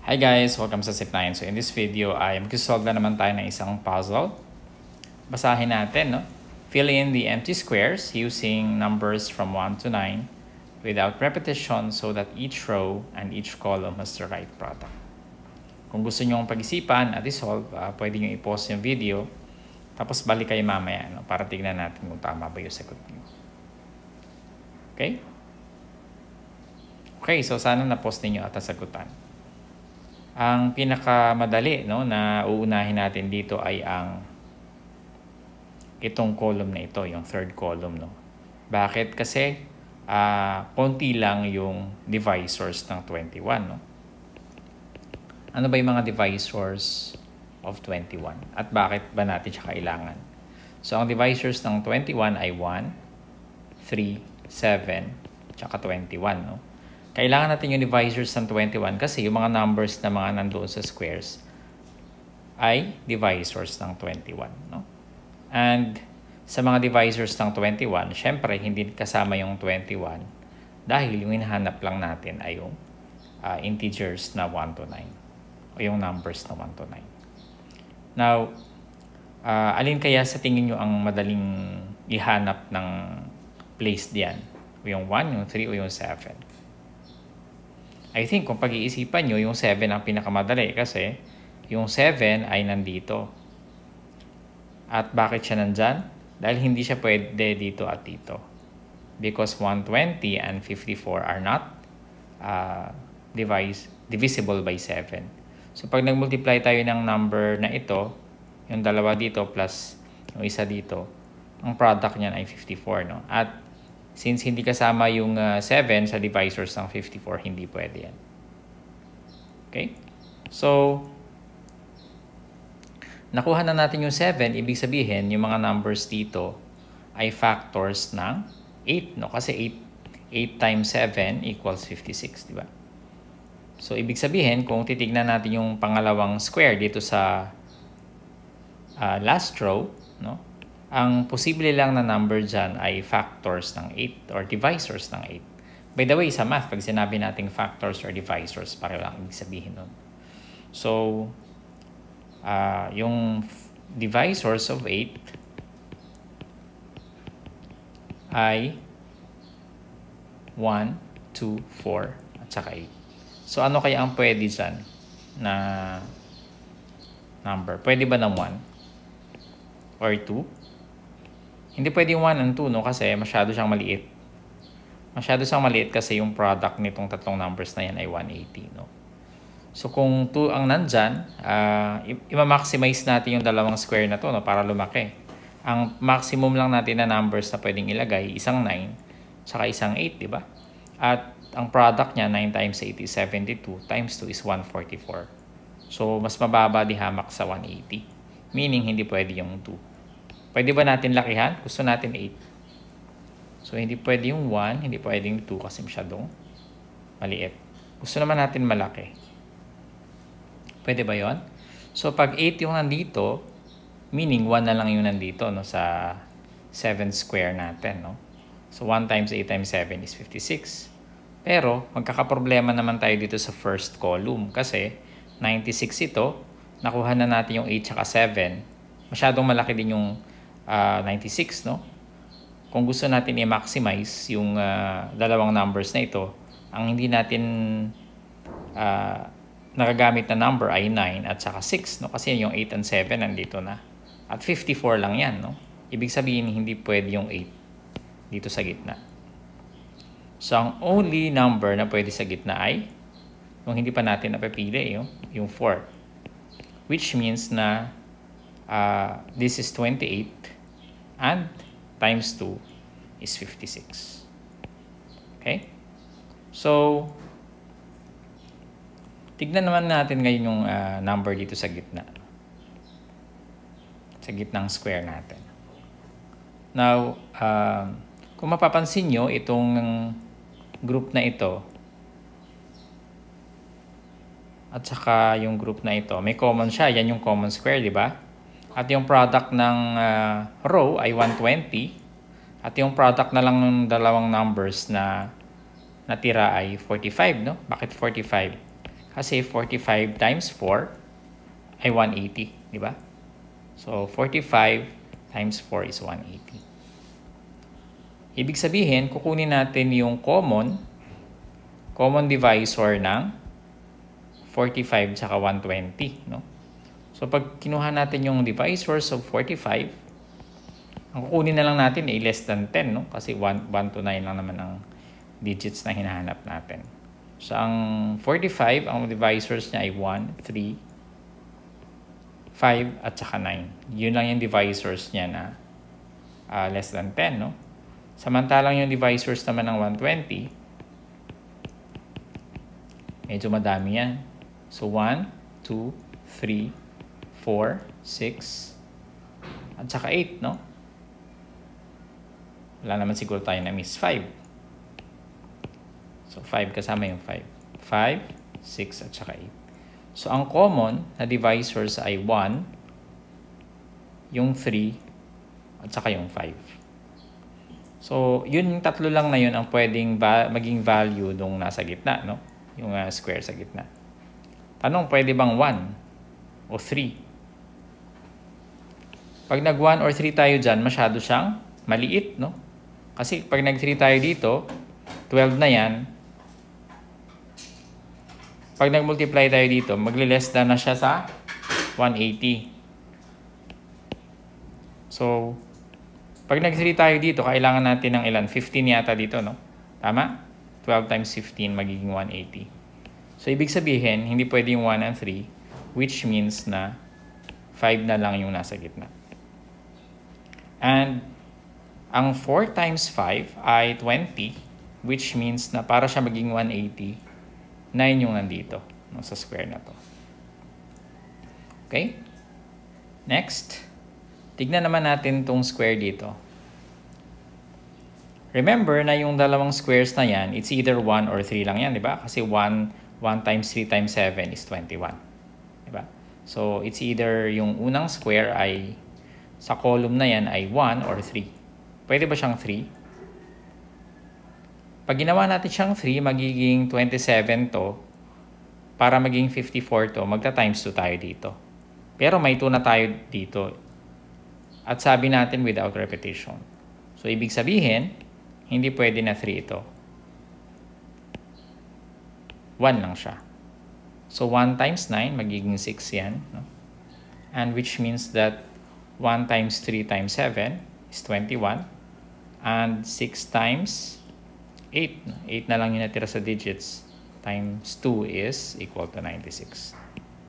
Hi guys! Welcome sa Sip9. So in this video ay mag-solve na naman tayo ng isang puzzle. Basahin natin, no? Fill in the empty squares using numbers from 1 to 9 without repetition so that each row and each column has the right product. Kung gusto nyo pag-isipan at isolve, uh, pwede nyo i-pause yung video tapos balik kayo mamaya no? para tignan natin kung tama ba yung sagot nyo. Okay? Okay, so sana na-post ninyo at nasagutan. Ang pinakamadali no, na uunahin natin dito ay ang itong column na ito, yung third column. No? Bakit? Kasi uh, konti lang yung divisors ng 21. No? Ano ba yung mga divisors of 21? At bakit ba natin siya kailangan? So, ang divisors ng 21 ay 1, 3, 7, tsaka 21. No? kailangan natin yung divisors ng 21 kasi yung mga numbers na mga nandoon sa squares ay divisors ng 21. No? And sa mga divisors ng 21, syempre hindi kasama yung 21 dahil yung hinahanap lang natin ay yung uh, integers na 1 to 9 o yung numbers na 1 to 9. Now, uh, alin kaya sa tingin nyo ang madaling ihanap ng place diyan? Yung 1, yung 3, o yung 7? I think kung pag-iisipan nyo, yung 7 ang pinakamadali kasi yung 7 ay nandito. At bakit siya nandyan? Dahil hindi siya pwede dito at dito. Because 120 and 54 are not uh, device, divisible by 7. So pag nag-multiply tayo ng number na ito, yung dalawa dito plus yung isa dito, ang product niyan ay 54. No? At Since hindi kasama yung uh, ah, 7 sa divisors ng 54, hindi pwede yan. Okay? So, nakuha na natin yung 7, ibig sabihin, yung mga numbers dito ay factors ng 8, no? Kasi 8, 8 times 7 equals 56, di ba? So, ibig sabihin, kung titignan natin yung pangalawang square dito sa uh, last row, no? Ang posible lang na number dyan ay factors ng 8 or divisors ng 8. By the way, sa math, pag sinabi nating factors or divisors, pareho lang ibig sabihin nun. So, uh, yung divisors of 8 ay 1, 2, 4, at saka 8. So, ano kaya ang pwede dyan na number? Pwede ba ng 1? Or 2? Hindi pwedeng 1 and 2 no kasi masyado siyang maliit. Masyado siyang maliit kasi yung product nitong tatlong numbers na yan ay 180 no. So kung 2 ang nandyan, uh, i-maximize natin yung dalawang square na to no para lumaki. Ang maximum lang natin na numbers na pwedeng ilagay, isang 9 saka isang 8, di ba? At ang product niya 9 times 8 is 72 times 2 is 144. So mas mababa di hamak sa 180. Meaning hindi pwede yung 2. Pwede ba natin lakihan? Gusto natin 8. So, hindi pwede yung 1, hindi pwedeng 2 kasi masyadong maliit. Gusto naman natin malaki. Pwede ba yon? So, pag 8 yung nandito, meaning 1 na lang yung nandito no, sa 7 square natin. No? So, 1 times 8 times 7 is 56. Pero, magkakaproblema naman tayo dito sa first column kasi 96 ito, nakuha na natin yung 8 at 7. Masyadong malaki din yung uh, ah, 96, no? Kung gusto natin i-maximize yung uh, dalawang numbers na ito, ang hindi natin uh, nagagamit na number ay 9 at saka 6, no? Kasi yung 8 and 7 nandito na. At 54 lang yan, no? Ibig sabihin, hindi pwede yung 8 dito sa gitna. So, ang only number na pwede sa gitna ay yung hindi pa natin napipili eh, oh, yung, yung 4. Which means na uh, this is 28 and times 2 is 56. Okay? So, tignan naman natin ngayon yung uh, number dito sa gitna. Sa gitnang square natin. Now, uh, kung mapapansin nyo, itong group na ito, at saka yung group na ito, may common siya. Yan yung common square, di ba? At yung product ng uh, row ay 120. At yung product na lang ng dalawang numbers na natira ay 45, no? Bakit 45? Kasi 45 times 4 ay 180, di ba? So, 45 times 4 is 180. Ibig sabihin, kukunin natin yung common, common divisor ng 45 tsaka 120, no? So pag kinuha natin yung divisors of 45, ang kukunin na lang natin ay less than 10, no? Kasi 1, 1 to 9 lang naman ang digits na hinahanap natin. So ang 45, ang divisors niya ay 1, 3, 5, at saka 9. Yun lang yung divisors niya na uh, less than 10, no? Samantalang yung divisors naman ng 120, medyo madami yan. So 1, 2, 3, 4, 6, at saka 8, no? Wala naman siguro tayo na miss. 5. So, 5 kasama yung 5. 5, 6, at saka 8. So, ang common na divisors ay 1, yung 3, at saka yung 5. So, yun yung tatlo lang na yun ang pwedeng va- maging value nung nasa gitna, no? Yung uh, square sa gitna. Tanong, pwede bang 1 o 3? Pag nag 1 or 3 tayo dyan, masyado siyang maliit, no? Kasi pag nag 3 tayo dito, 12 na yan. Pag nag-multiply tayo dito, magli less than na siya sa 180. So, pag nag 3 tayo dito, kailangan natin ng ilan? 15 yata dito, no? Tama? 12 times 15 magiging 180. So, ibig sabihin, hindi pwede yung 1 and 3, which means na 5 na lang yung nasa gitna. And ang 4 times 5 ay 20, which means na para siya maging 180, 9 yung nandito no, sa square na to. Okay? Next, tignan naman natin tong square dito. Remember na yung dalawang squares na yan, it's either 1 or 3 lang yan, di ba? Kasi 1, 1 times 3 times 7 is 21. Di ba? So, it's either yung unang square ay sa column na yan ay 1 or 3. Pwede ba siyang 3? Pag ginawa natin siyang 3, magiging 27 to para maging 54 to, magta times 2 tayo dito. Pero may 2 na tayo dito. At sabi natin without repetition. So, ibig sabihin, hindi pwede na 3 ito. 1 lang siya. So, 1 times 9, magiging 6 yan. No? And which means that 1 times 3 times 7 is 21. And 6 times 8. 8 na lang yung natira sa digits times 2 is equal to 96.